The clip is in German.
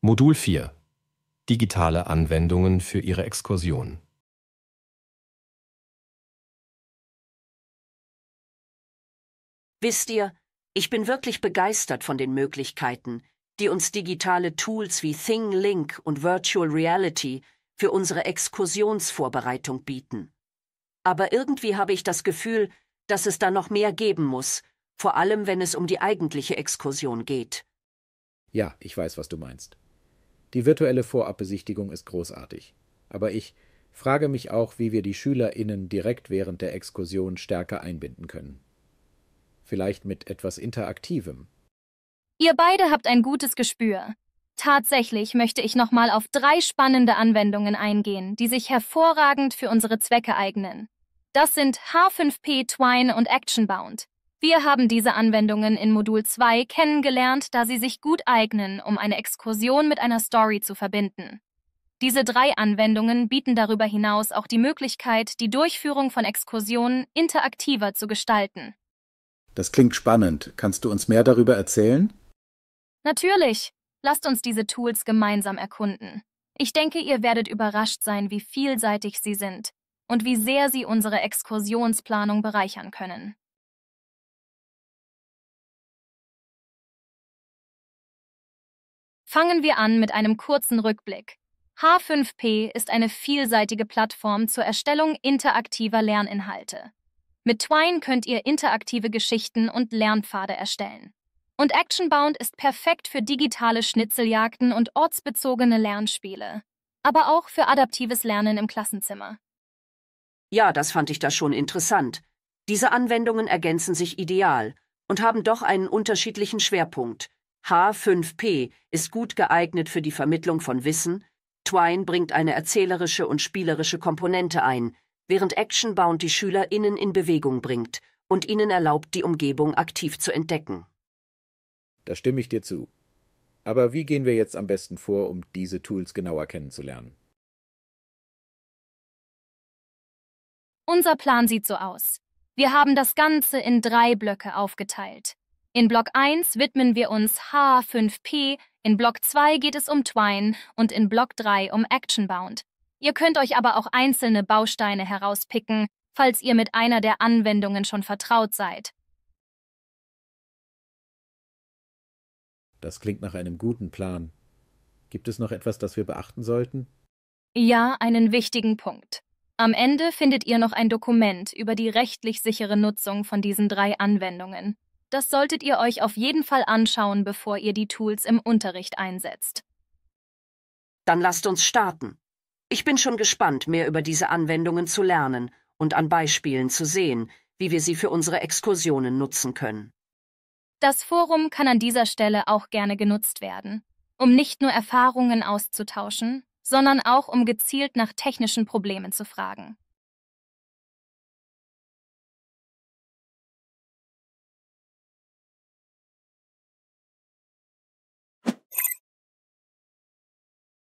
Modul 4 Digitale Anwendungen für Ihre Exkursion Wisst ihr, ich bin wirklich begeistert von den Möglichkeiten, die uns digitale Tools wie ThingLink und Virtual Reality für unsere Exkursionsvorbereitung bieten. Aber irgendwie habe ich das Gefühl, dass es da noch mehr geben muss, vor allem wenn es um die eigentliche Exkursion geht. Ja, ich weiß, was du meinst. Die virtuelle Vorabbesichtigung ist großartig. Aber ich frage mich auch, wie wir die SchülerInnen direkt während der Exkursion stärker einbinden können. Vielleicht mit etwas Interaktivem. Ihr beide habt ein gutes Gespür. Tatsächlich möchte ich nochmal auf drei spannende Anwendungen eingehen, die sich hervorragend für unsere Zwecke eignen. Das sind H5P Twine und Actionbound. Wir haben diese Anwendungen in Modul 2 kennengelernt, da sie sich gut eignen, um eine Exkursion mit einer Story zu verbinden. Diese drei Anwendungen bieten darüber hinaus auch die Möglichkeit, die Durchführung von Exkursionen interaktiver zu gestalten. Das klingt spannend. Kannst du uns mehr darüber erzählen? Natürlich. Lasst uns diese Tools gemeinsam erkunden. Ich denke, ihr werdet überrascht sein, wie vielseitig sie sind und wie sehr sie unsere Exkursionsplanung bereichern können. Fangen wir an mit einem kurzen Rückblick. H5P ist eine vielseitige Plattform zur Erstellung interaktiver Lerninhalte. Mit Twine könnt ihr interaktive Geschichten und Lernpfade erstellen. Und Actionbound ist perfekt für digitale Schnitzeljagden und ortsbezogene Lernspiele, aber auch für adaptives Lernen im Klassenzimmer. Ja, das fand ich da schon interessant. Diese Anwendungen ergänzen sich ideal und haben doch einen unterschiedlichen Schwerpunkt. H5P ist gut geeignet für die Vermittlung von Wissen, Twine bringt eine erzählerische und spielerische Komponente ein, während Action Bound die SchülerInnen in Bewegung bringt und ihnen erlaubt, die Umgebung aktiv zu entdecken. Da stimme ich dir zu. Aber wie gehen wir jetzt am besten vor, um diese Tools genauer kennenzulernen? Unser Plan sieht so aus. Wir haben das Ganze in drei Blöcke aufgeteilt. In Block 1 widmen wir uns H5P, in Block 2 geht es um Twine und in Block 3 um Actionbound. Ihr könnt euch aber auch einzelne Bausteine herauspicken, falls ihr mit einer der Anwendungen schon vertraut seid. Das klingt nach einem guten Plan. Gibt es noch etwas, das wir beachten sollten? Ja, einen wichtigen Punkt. Am Ende findet ihr noch ein Dokument über die rechtlich sichere Nutzung von diesen drei Anwendungen. Das solltet ihr euch auf jeden Fall anschauen, bevor ihr die Tools im Unterricht einsetzt. Dann lasst uns starten. Ich bin schon gespannt, mehr über diese Anwendungen zu lernen und an Beispielen zu sehen, wie wir sie für unsere Exkursionen nutzen können. Das Forum kann an dieser Stelle auch gerne genutzt werden, um nicht nur Erfahrungen auszutauschen, sondern auch um gezielt nach technischen Problemen zu fragen.